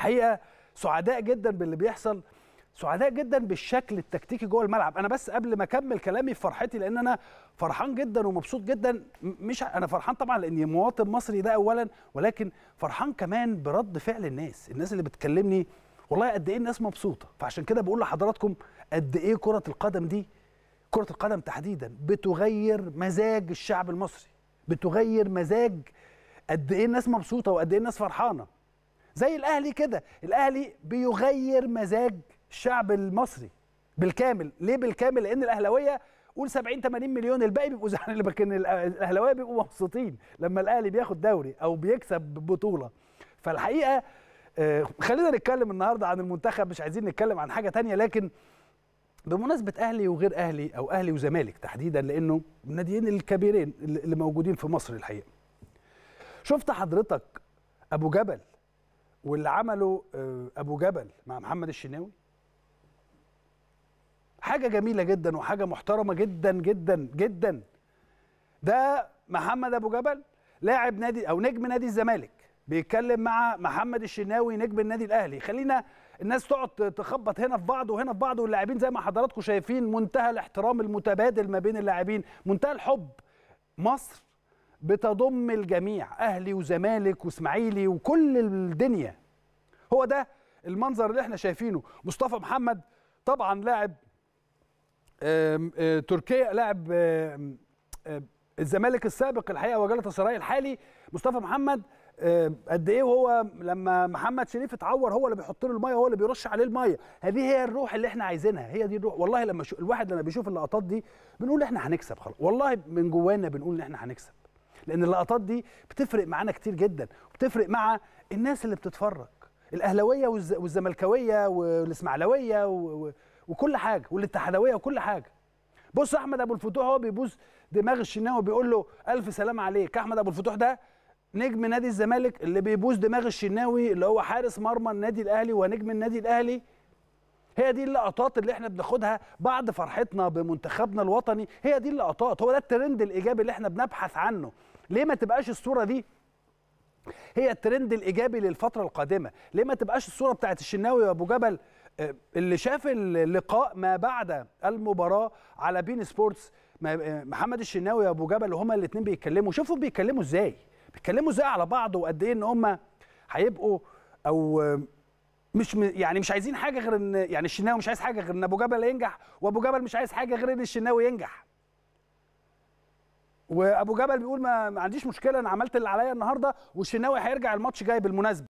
الحقيقه سعداء جدا باللي بيحصل سعداء جدا بالشكل التكتيكي جوه الملعب انا بس قبل ما اكمل كلامي في فرحتي لان انا فرحان جدا ومبسوط جدا مش انا فرحان طبعا لاني مواطن مصري ده اولا ولكن فرحان كمان برد فعل الناس الناس اللي بتكلمني والله قد ايه الناس مبسوطه فعشان كده بقول لحضراتكم قد ايه كره القدم دي كره القدم تحديدا بتغير مزاج الشعب المصري بتغير مزاج قد ايه الناس مبسوطه وقد ايه الناس فرحانه زي الاهلي كده الاهلي بيغير مزاج الشعب المصري بالكامل ليه بالكامل لان الاهلاويه قول 70 80 مليون الباقي بيبقوا زعلانين لكن الاهلاويه بيبقوا مبسوطين لما الاهلي بياخد دوري او بيكسب بطوله فالحقيقه آه، خلينا نتكلم النهارده عن المنتخب مش عايزين نتكلم عن حاجه تانية لكن بمناسبه اهلي وغير اهلي او اهلي وزمالك تحديدا لانه الناديين الكبيرين اللي موجودين في مصر الحقيقه شفت حضرتك ابو جبل واللي عمله آه، ابو جبل مع محمد الشناوي حاجه جميله جدا وحاجه محترمه جدا جدا جدا ده محمد ابو جبل لاعب نادي او نجم نادي الزمالك بيتكلم مع محمد الشناوي نجم النادي الاهلي خلينا الناس تقعد تخبط هنا في بعض وهنا في بعض واللاعبين زي ما حضراتكم شايفين منتهى الاحترام المتبادل ما بين اللاعبين منتهى الحب مصر بتضم الجميع اهلي وزمالك واسماعيلي وكل الدنيا هو ده المنظر اللي احنا شايفينه مصطفى محمد طبعا لاعب آه، تركيا لاعب الزمالك السابق الحقيقه وجلاله سراي الحالي مصطفى محمد قد ايه وهو لما محمد شريف اتعور هو اللي بيحط له الميه هو اللي بيرش عليه الميه هذه هي الروح اللي احنا عايزينها هي دي الروح والله لما الواحد لما بيشوف اللقطات دي بنقول احنا هنكسب خلاص والله من جوانا بنقول ان احنا هنكسب لان اللقطات دي بتفرق معانا كتير جدا وبتفرق مع الناس اللي بتتفرج الاهلاويه والزملكاويه والاسماعيلاويه وكل حاجه والاتحاداويه وكل حاجه بص احمد ابو الفتوح هو بيبوس دماغ الشناوي بيقول له الف سلام عليك احمد ابو الفتوح ده نجم نادي الزمالك اللي بيبوس دماغ الشناوي اللي هو حارس مرمى النادي الاهلي ونجم النادي الاهلي هي دي اللقطات اللي احنا بناخدها بعد فرحتنا بمنتخبنا الوطني هي دي اللقطات هو ده الترند الايجابي اللي احنا بنبحث عنه ليه ما تبقاش الصوره دي هي الترند الايجابي للفتره القادمه ليه ما تبقاش الصوره بتاعت الشناوي وابو جبل آه، اللي شاف اللقاء ما بعد المباراه على بين سبورتس آه، محمد الشناوي وابو جبل وهما الاثنين بيتكلموا شوفوا بيتكلموا ازاي بيتكلموا ازاي على بعض وقد ايه ان هما هيبقوا او آه، مش يعني مش عايزين حاجه غير ان يعني الشناوي مش عايز حاجه غير ان ابو جبل ينجح وابو جبل مش عايز حاجه غير ان الشناوي ينجح وابو جبل بيقول ما, عنديش مشكله انا عملت اللي عليا النهارده والشناوي هيرجع الماتش جاي بالمناسبه